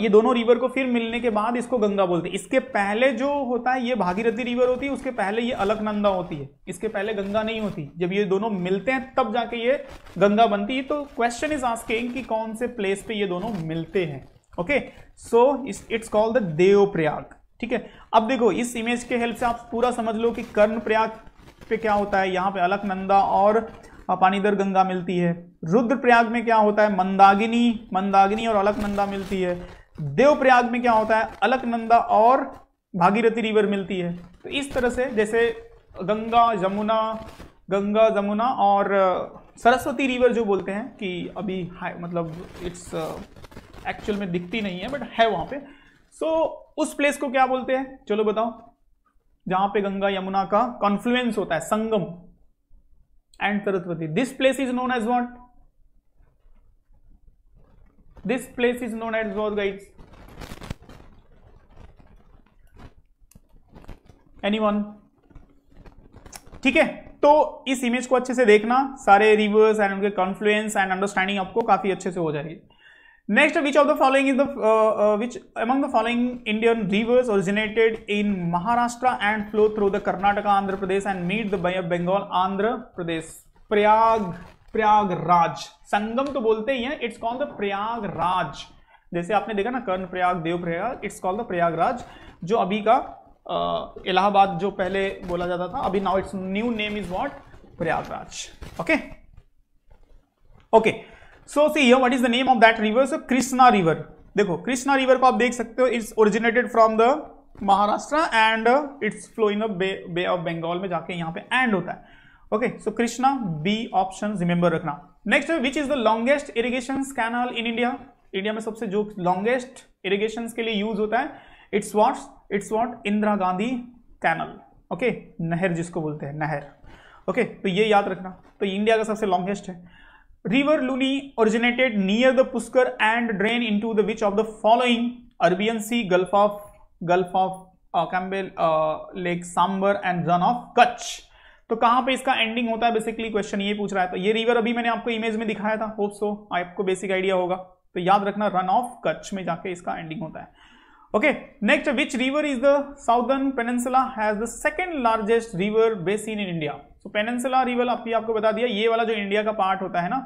ये दोनों रिवर को फिर मिलने के बाद इसको गंगा बोलते हैं इसके पहले जो होता है ये भागीरथी रिवर होती है उसके पहले ये अलकनंदा होती है इसके पहले गंगा नहीं होती जब ये दोनों मिलते हैं तब जाके ये गंगा बनती है तो क्वेश्चन इज आस्किंग कि कौन से प्लेस पे ये दोनों मिलते हैं okay so it's called the Prayag ठीक है अब देखो इस इमेज के हेल्प से आप पूरा समझ लो कि कर्ण प्रयाग पे क्या होता है यहाँ पे अलकनंदा और पानीदर गंगा मिलती है रुद्रप्रयाग में क्या होता है मंदागिनी मंदागिनी और अलकनंदा मिलती है देवप्रयाग में क्या होता है अलकनंदा और भागीरथी रिवर मिलती है तो इस तरह से जैसे गंगा यमुना गंगा यमुना और सरस्वती रिवर जो बोलते हैं कि अभी मतलब इट्स एक्चुअल में दिखती नहीं है बट है वहाँ पे सो so, उस प्लेस को क्या बोलते हैं चलो बताओ जहाँ पे गंगा यमुना का कॉन्फ्लुएंस होता है Sangam and Saraswati this place is known as what this place is known as as guides anyone ठीक है तो इस इमेज को अच्छे से देखना सारे रिवर्स एंड उनके कॉन्फ्लुएंस एंड अंडरस्टैंडिंग आपको काफी अच्छे से हो जाएगी next which of the following is the which among the following Indian rivers originated in Maharashtra and flow through the Karnataka Andhra Pradesh and meet the bay of Bengal Andhra Pradesh Prayag Prayagraj Sangam तो बोलते ही है इट्स कॉल्ड द प्रयागराज जैसे आपने देखा ना Karnaprayag Devprayag it's call the Prayagraj जो अभी का इलाहाबाद जो पहले बोला जाता था अभी now it's new name is what Prayagraj okay okay okay. So see what is the name of that river so Krishna river देखो कृष्णा रिवर को आप देख सकते हो it's originated from the Maharashtra and it's flow in bay of Bengal में जाके यहाँ पे एंड होता है okay so Krishna B option remember रखना next which is the longest irrigation canal in India India में सबसे जो लॉन्गेस्ट इरीगेशन के लिए यूज होता है it's what it's what Indira Gandhi canal okay नहर जिसको बोलते हैं नहर ओके okay, तो ये याद रखना तो इंडिया का सबसे लॉन्गेस्ट है river Luni originated near the Pushkar and drain into the which of the following Sea, sea gulf of gulf of Campbell uh, Lake, Sambar and run of तो कहां पे इसका एंडिंग होता है बेसिकली क्वेश्चन ये पूछ रहा है तो ये रिवर अभी मैंने आपको इमेज में दिखाया था होप सो आपको बेसिक आइडिया होगा तो याद रखना रन ऑफ कच्छ में जाके इसका एंडिंग होता है okay next which river is the southern peninsula has the second largest river basin in India so peninsula river आपकी आपको बता दिया ये वाला जो इंडिया का पार्ट होता है ना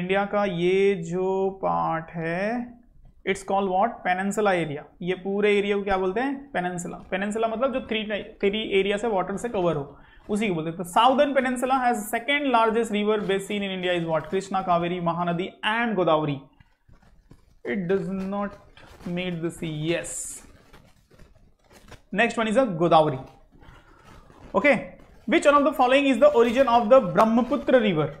इंडिया का ये जो पार्ट है it's call what peninsula area ये पूरे एरिया को क्या बोलते हैं पेनेंसुला पेनेंसुला मतलब जो थ्री थ्री एरिया से वाटर से कवर हो उसी को बोलते हैं southern peninsula has second largest river basin in India is what Krishna Kaveri Mahanadi and Godavari it does not made the sea yes next one is a Godavari okay which one of the following is the origin of the Brahmaputra river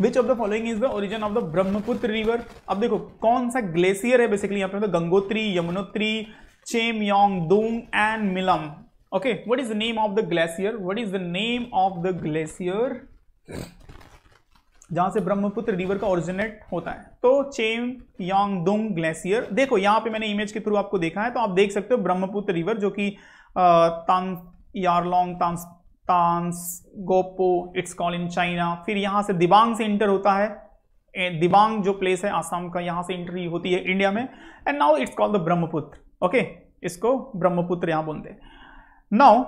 which of the following is the origin of the Brahmaputra river अब देखो कौन सा glacier है basically यहां पे तो Gangotri Yamunotri Chemayungdung and Milam okay what is the name of the glacier what is the name of the glacier जहां से ब्रह्मपुत्र रिवर का ओरिजिनेट होता है तो चेम योंग दुंग ग्लेशियर देखो यहां पे मैंने इमेज के थ्रू आपको देखा है तो आप देख सकते हो ब्रह्मपुत्र रिवर जो कि यारलोंग तांस Tsangpo it's call in China फिर यहाँ से दिबांग से इंटर होता है दिबांग जो प्लेस है आसाम का यहाँ से इंट्री होती है इंडिया में and now it's call the Brahmaputra okay इसको ब्रह्मपुत्र यहाँ बोलते now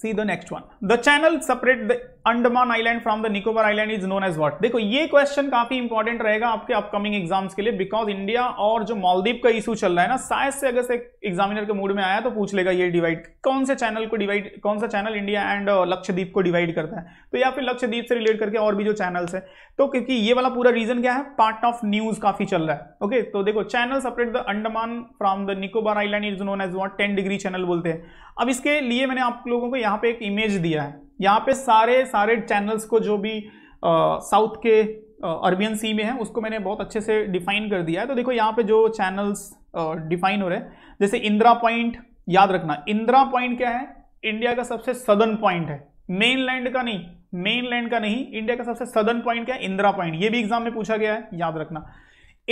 see the next one the channel separate the Andaman island from the Nicobar island is known as what देखो ये क्वेश्चन काफी इंपॉर्टेंट रहेगा आपके अपकमिंग एग्जाम्स के लिए बिकॉज इंडिया और जो मालदीप का इशू चल रहा है ना शायद से अगर से एग्जामिनर के मूड में आया तो पूछ लेगा ये डिवाइड कौन से चैनल को डिवाइड कौन सा चैनल इंडिया एंड लक्षद्वीप को डिवाइड करता है तो या फिर लक्षद्वीप से रिलेट करके और भी जो चैनल्स है तो क्योंकि ये वाला पूरा रीजन क्या है पार्ट ऑफ न्यूज काफी चल रहा है ओके तो देखो channel separate the Andaman from the Nicobar island is known as what ten degree channel बोलते हैं अब इसके लिए मैंने आप लोगों को यहाँ पे एक इमेज दिया है यहाँ पे सारे सारे चैनल्स को जो भी साउथ के अरबियन सी में है उसको मैंने बहुत अच्छे से डिफाइन कर दिया है तो देखो यहाँ पे जो चैनल्स डिफाइन हो रहे हैं जैसे इंदिरा पॉइंट याद रखना इंदिरा पॉइंट क्या है इंडिया का सबसे सदर्न पॉइंट है मेनलैंड का नहीं मेनलैंड का नहीं इंडिया का सबसे सदर्न पॉइंट क्या है इंदिरा पॉइंट ये भी एग्जाम में पूछा गया है याद रखना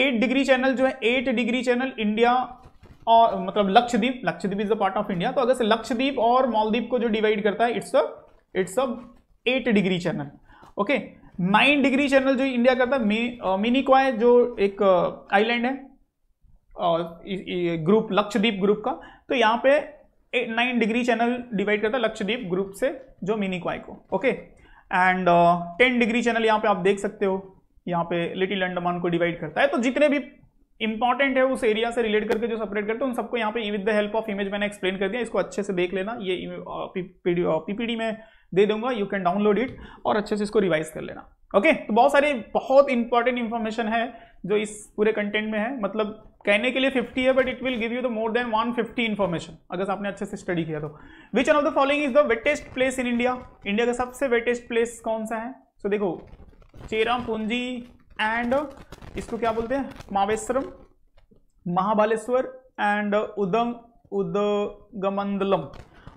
एट डिग्री चैनल जो है एट डिग्री चैनल इंडिया और मतलब Lakshadweep Lakshadweep is the part of India तो अगर से लक्षद्वीप और मालदीप को जो डिवाइड करता है इट्स द इट्स अब eight degree channel okay nine degree channel जो इंडिया करता है मिनी क्वाय जो एक आइलैंड है ग्रुप लक्षद्वीप ग्रुप का तो यहाँ पे नाइन डिग्री चैनल डिवाइड करता है लक्षद्वीप ग्रुप से जो क्वाय को okay and ten degree channel यहाँ पे आप देख सकते हो यहाँ पे लिटिल अंडमान को डिवाइड करता है तो जितने भी इंपॉर्टेंट है उस एरिया से रिलेट करके जो सेपरेट करते हैं उन सबको यहाँ पे with the help of image मैंने एक्सप्लेन कर दिया इसको अच्छे से देख लेना ये पीपीडी में दे दूंगा यू कैन डाउनलोड इट और अच्छे से इसको रिवाइज कर लेना ओके okay, तो बहुत सारे बहुत इंपॉर्टेंट इन्फॉर्मेशन है जो इस पूरे कंटेंट में है मतलब कहने के लिए 50 है but it will give you the more than 150 fifty information अगर आपने अच्छे से स्टडी किया तो which an of the following is the wettest place in India India का सबसे वेटेस्ट प्लेस कौन सा है सो so, देखो पूंजी एंड इसको क्या बोलते हैं मावेश्वरम महाबालेश्वर एंड उदम उदगमंदलम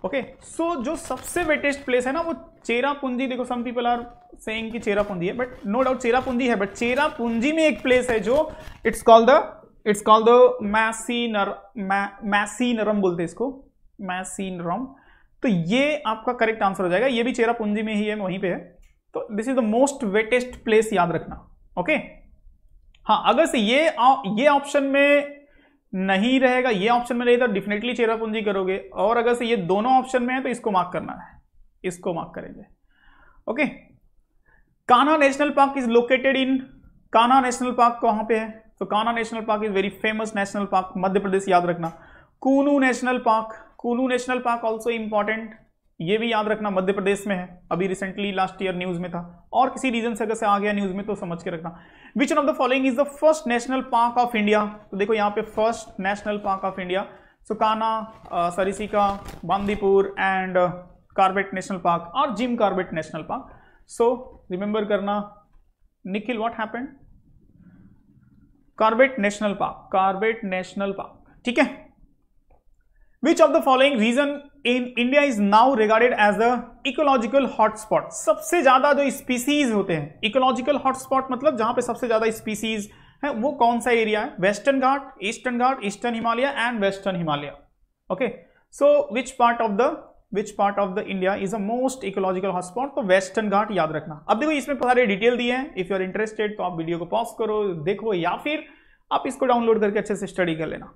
ओके सो जो सबसे वेटेस्ट प्लेस है ना वो चेरापूंजी देखो सम पीपल आर सेइंग कि चेरापूंजी है बट नो डाउट चेरापूंजी है बट चेरापूंजी में एक प्लेस है जो it's called the it's called the मैसीनर मैसीनरम बोलते हैं इसको मैसीनरम तो ये आपका करेक्ट आंसर हो जाएगा ये भी चेरापूंजी में ही है वहीं पे है तो this is the most wettest place याद रखना ओके हाँ अगर से ये आ, ये ऑप्शन में नहीं रहेगा ये ऑप्शन में रहेगा तो डेफिनेटली पूंजी करोगे और अगर से ये दोनों ऑप्शन में है तो इसको मार्क करना है इसको मार्क करेंगे okay Kanha national park is located in Kanha national park कहां पे है तो Kanha national park is very famous national park Madhya Pradesh याद रखना Kuno national park Kuno national park also important ये भी याद रखना मध्य प्रदेश में है अभी रिसेंटली लास्ट ईयर न्यूज में था और किसी रीजन से अगर से आ गया न्यूज में तो समझ के रखना which of the following is the first national park of India तो देखो यहाँ पे first national park of India Sukhna Sariska Bandipur and Corbett national park और Jim Corbett national park so remember करना Nikhil what happened Corbett national park Corbett national park ठीक है which of the following region in India is now regarded as a ecological hotspot सबसे ज्यादा जो species होते हैं ecological hotspot मतलब जहां पे सबसे ज्यादा स्पीसीज है वो कौन सा एरिया है western Ghat eastern Ghat eastern Himalaya and western Himalaya okay so which part of the which part of the India is a most ecological hotspot तो वेस्टर्न घाट याद रखना अब देखो इसमें सारे डिटेल दिए हैं इफ यू आर इंटरेस्टेड तो आप वीडियो को पॉज करो देखो या फिर आप इसको डाउनलोड करके अच्छे से स्टडी कर लेना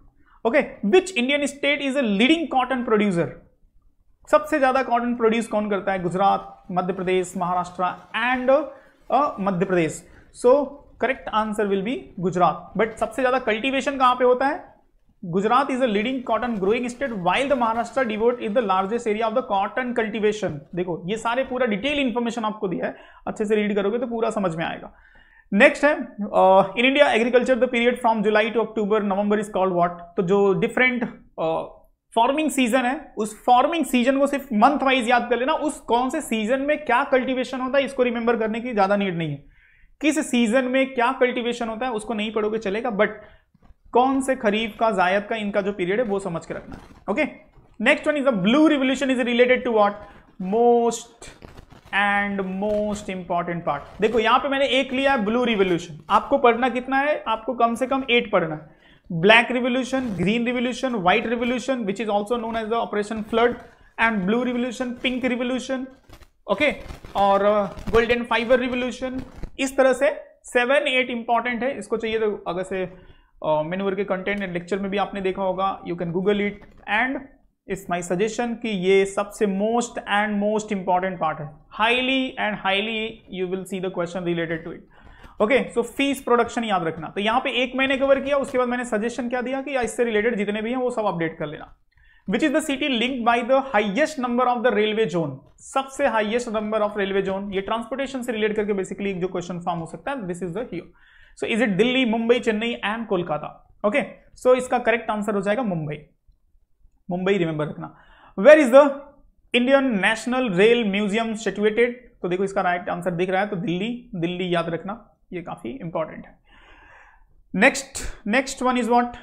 okay which Indian state is a leading cotton producer सबसे ज्यादा कॉटन प्रोड्यूस कौन करता है Gujarat Madhya Pradesh Maharashtra and uh, Madhya Pradesh so correct answer will be Gujarat but सबसे ज्यादा कल्टीवेशन कहां पे होता है Gujarat is a leading cotton growing state while the Maharashtra devote is the largest area of the cotton cultivation. देखो ये सारे पूरा डिटेल इंफॉर्मेशन आपको दिया है अच्छे से रीड करोगे तो पूरा समझ में आएगा नेक्स्ट है in India agriculture the period from July to October November is called what तो जो डिफरेंट फार्मिंग सीजन है उस फार्मिंग सीजन को सिर्फ मंथ वाइज याद कर लेना उस कौन से सीजन में क्या कल्टीवेशन होता है इसको रिमेंबर करने की ज्यादा नीड नहीं है किस सीजन में क्या कल्टीवेशन होता है उसको नहीं पढ़ोगे चलेगा बट कौन से खरीफ का जायद का इनका जो पीरियड है वो समझ के रखना okay next one is the blue revolution is related to what most and most important part देखो यहां पे मैंने एक लिया है ब्लू रिवोल्यूशन आपको पढ़ना कितना है आपको कम से कम एट पढ़ना है black revolution green revolution white revolution which is also known as the operation flood and blue revolution pink revolution okay और गोल्डन फाइबर रिवोल्यूशन इस तरह से सेवन एट इंपॉर्टेंट है इसको चाहिए तो अगर से uh, मेनूवर के कंटेंट एंड लेक्चर में भी आपने देखा होगा you can Google it and it's my suggestion कि ये सबसे most and most important part है highly and highly you will see the question related to it okay so fish production याद रखना तो यहाँ पे एक महीने कवर किया उसके बाद मैंने सजेशन क्या दिया कि इससे रिलेटेड जितने भी हैं वो सब अपडेट कर लेना which is the city link by the highest number of the railway zone सबसे highest number of railway zone ये ट्रांसपोर्टेशन से रिलेट करके बेसिकली एक जो क्वेश्चन फॉर्म हो सकता है दिस इज दियो so is it Delhi Mumbai Chennai and Kolkata okay so इसका करेक्ट आंसर हो जाएगा मुंबई मुंबई रिमेंबर रखना where is the Indian national rail museum situated तो देखो इसका राइट आंसर दिख रहा है तो दिल्ली दिल्ली याद रखना ये काफी इंपॉर्टेंट है next next one is what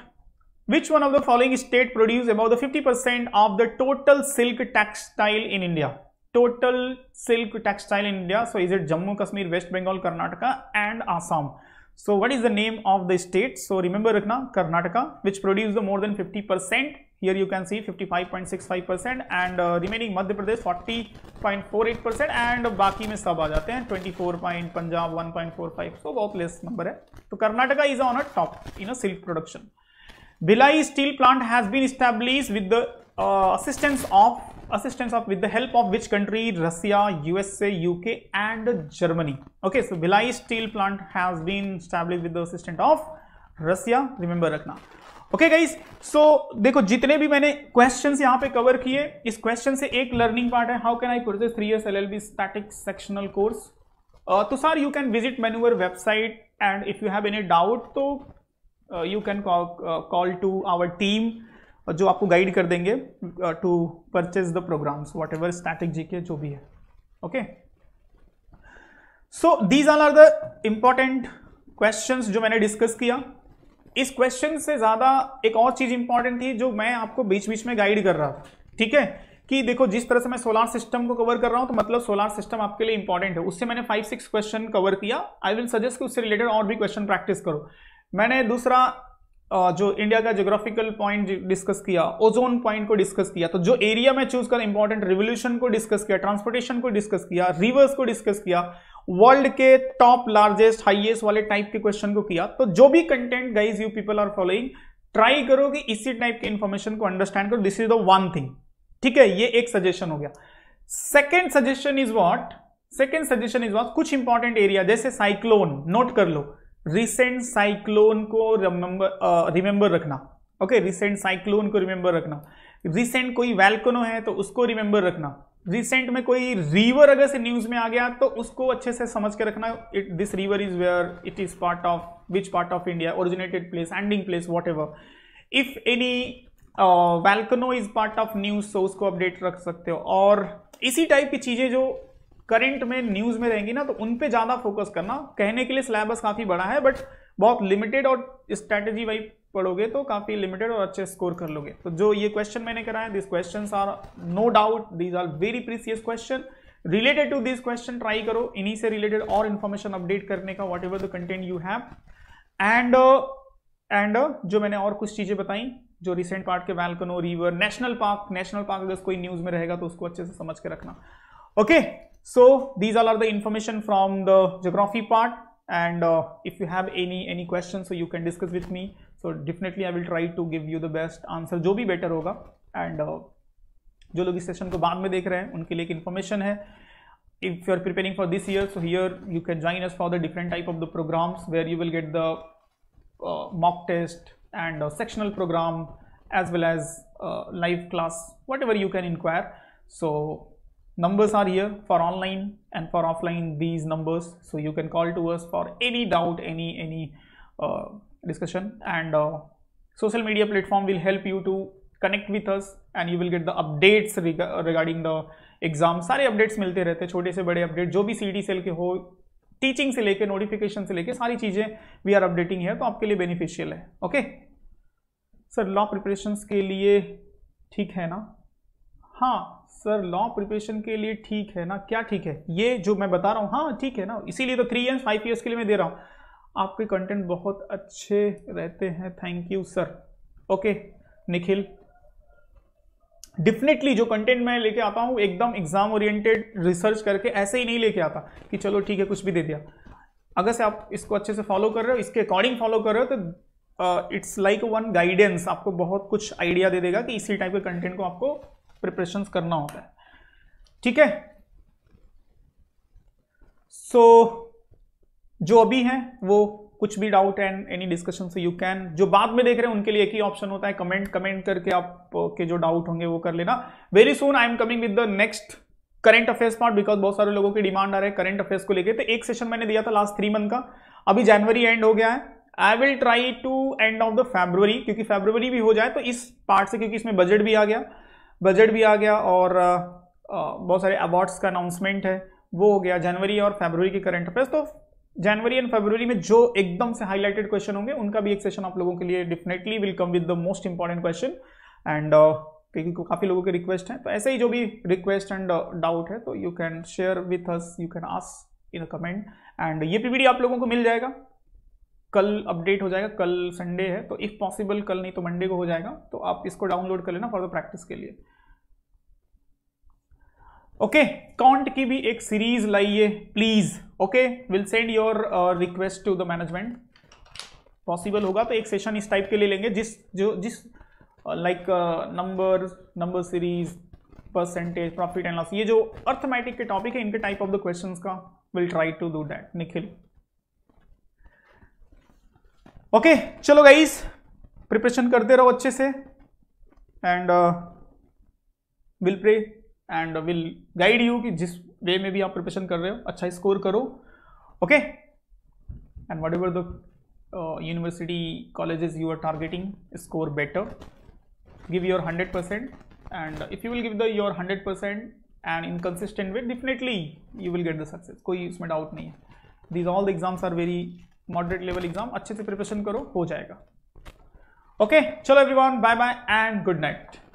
which one of the following state produce about fifty percent of the total silk textile in India total silk textile in India so is it Jammu Kashmir west Bengal Karnataka and Assam so what is the name of the state so remember रखना Karnataka which produce the more than fifty percent here you can see 55.65% and uh, remaining Madhya Pradesh 40.48% and बाकी में sab आ जाते हैं 24 point 1.45 so बहुत less number hai. So Karnataka is on a top in a silk production. Bhilai Steel Plant has been established with the uh, assistance of assistance of with the help of which country Russia USA UK and Germany okay so Bhilai steel plant has been established with the assistance of Russia remember रखना okay guys so देखो जितने भी मैंने question यहां पे cover किए इस question से एक लर्निंग पार्ट है how can I purchase three years L L B static sectional course तो सर यू कैन विजिट मैन्यूअर website and if you have any doubt तो you can call to our team जो आपको guide कर देंगे to purchase the programs whatever static G K जो भी है okay so these are are the important question जो मैंने डिस्कस किया इस क्वेश्चन से ज्यादा एक और चीज इंपॉर्टेंट थी जो मैं आपको बीच बीच में गाइड कर रहा था ठीक है कि देखो जिस तरह से मैं सोलार सिस्टम को कवर कर रहा हूं तो मतलब सोलार सिस्टम आपके लिए इंपॉर्टेंट है उससे मैंने फाइव सिक्स क्वेश्चन कवर किया आई विल सजेस्ट कि उससे रिलेटेड और भी क्वेश्चन प्रैक्टिस करो मैंने दूसरा जो इंडिया का जोग्राफिकल पॉइंट डिस्कस किया ओजोन पॉइंट को डिस्कस किया तो जो एरिया में चूज कर इंपॉर्टेंट रिवोल्यूशन को डिस्कस किया ट्रांसपोर्टेशन को डिस्कस किया रिवर्स को डिस्कस किया वर्ल्ड के टॉप लार्जेस्ट हाईएस्ट वाले टाइप के क्वेश्चन को किया तो जो भी content guys you people are following try करो कि इसी टाइप के इंफॉर्मेशन को अंडरस्टैंड करो this is the one thing ठीक है ये एक सजेशन हो गया second suggestion is what second suggestion is what कुछ इंपॉर्टेंट एरिया जैसे साइक्लोन नोट कर लो रिसेंट साइक्लोन को रिमेंबर रिमेंबर रखना ओके रिसेंट साइक्लोन को रिमेंबर रखना रिसेंट कोई वेलकोनो है तो उसको रिमेंबर रखना रिसेंट में कोई रिवर अगर से न्यूज में आ गया तो उसको अच्छे से समझ के रखना it this river is where it is part of which part of India originated place ending place whatever if any volcano is part of news तो उसको अपडेट रख सकते हो और इसी टाइप की चीजें जो करंट में न्यूज में रहेंगी ना तो उन पे ज्यादा फोकस करना कहने के लिए सिलेबस काफी बड़ा है बट बहुत लिमिटेड और स्ट्रेटेजी वाइज पढ़ोगे तो काफ़ी लिमिटेड और अच्छे स्कोर कर लोगे तो जो ये क्वेश्चन मैंने कराया this question are no doubt these are very precious question related to this question try करो इन्हीं से रिलेटेड और इन्फॉर्मेशन अपडेट करने का whatever the content you have and and जो मैंने और कुछ चीज़ें बताई जो रिसेंट पार्ट के volcano river national park national park अगर कोई न्यूज़ में रहेगा तो उसको अच्छे से समझ के रखना okay so these are are the information from the geography part and if you have any any question so you can discuss with me so definitely I will try to give you the best answer जो भी better होगा and uh, जो लोग इस session को बाद में देख रहे हैं उनके लिए एक इन्फॉर्मेशन है if you are preparing for this year so here you can join us for the different type of the programs where you will get the mock test and sectional program as well as live class what ever you can inquire so numbers are here for online and for offline these numbers so you can call to us for any doubt any any discussion and uh, social media platform will help you to connect with us and you will get the updates reg regarding the exam सारे updates मिलते रहते हैं छोटे से बड़े update जो भी C D cell के हो टीचिंग से लेके नोटिफिकेशन से लेके सारी चीज़ें वी आर अपडेटिंग है तो आपके लिए बेनिफिशियल है ओके सर लॉ प्रिपरेशन के लिए ठीक है ना हाँ सर लॉ प्रिपरेशन के लिए ठीक है ना क्या ठीक है ये जो मैं बता रहा हूँ हाँ ठीक है ना इसीलिए तो थ्री ईयर्स फाइव ईयर्स के लिए मैं दे रहा हूँ आपके कंटेंट बहुत अच्छे रहते हैं thank you sir okay Nikhil definitely जो कंटेंट मैं लेके आता हूँ एकदम एग्जाम ओरिएंटेड रिसर्च करके ऐसे ही नहीं लेके आता कि चलो ठीक है कुछ भी दे दिया अगर से आप इसको अच्छे से फॉलो कर रहे हो इसके अकॉर्डिंग फॉलो कर रहे हो तो इट्स लाइक वन गाइडेंस आपको बहुत कुछ आइडिया दे देगा कि इसी टाइप के कंटेंट को आपको प्रिपरेशन करना होता है ठीक है सो so, जो अभी है वो कुछ भी डाउट एंड एनी डिस्कशन से यू कैन जो बाद में देख रहे हैं उनके लिए एक ही ऑप्शन होता है कमेंट कमेंट करके आप के जो डाउट होंगे वो कर लेना very soon I am coming with the next current affairs part because बहुत सारे लोगों की डिमांड आ रहे हैं करंट अफेयर्स को लेकर तो एक सेशन मैंने दिया था लास्ट थ्री मंथ का अभी जनवरी एंड हो गया है I will try to end of the February क्योंकि फेब्रवरी भी हो जाए तो इस पार्ट से क्योंकि इसमें बजट भी आ गया बजट भी आ गया और बहुत सारे अवार्ड्स का अनाउंसमेंट है वो हो गया जनवरी और फेब्रुवरी के करंट अफेयर्स तो जनवरी एंड फरवरी में जो एकदम से हाईलाइटेड क्वेश्चन होंगे उनका भी एक सेशन आप लोगों के लिए definitely will come with the most important question and क्योंकि काफ़ी लोगों के रिक्वेस्ट हैं तो ऐसे ही जो भी रिक्वेस्ट एंड डाउट है तो you can share with us you can ask in a comment and ये पीवीडी आप लोगों को मिल जाएगा कल अपडेट हो जाएगा कल संडे है तो इफ़ पॉसिबल कल नहीं तो मंडे को हो जाएगा तो आप इसको डाउनलोड कर लेना फॉर द प्रैक्टिस के लिए ओके काउंट की भी एक सीरीज लाइए please okay will send your request to the management possible होगा तो एक सेशन इस टाइप के ले लेंगे जिस जो जिस like number number series percentage profit and loss ये जो अर्थमेटिक के टॉपिक है इनके टाइप ऑफ द क्वेश्चन का will try to do that Nikhil okay चलो गाइस प्रिपरेशन करते रहो अच्छे से and will pray and will guide you कि जिस वे में भी आप प्रिपरेशन कर रहे हो अच्छा स्कोर करो okay and what ever the university colleges you are targeting score better give your hundred percent and if you will give the your hundred percent and in consistent way definitely you will get the success कोई इसमें doubt नहीं है these all the exams are very moderate level exam अच्छे से preparation करो हो जाएगा okay चलो every one bye bye and good night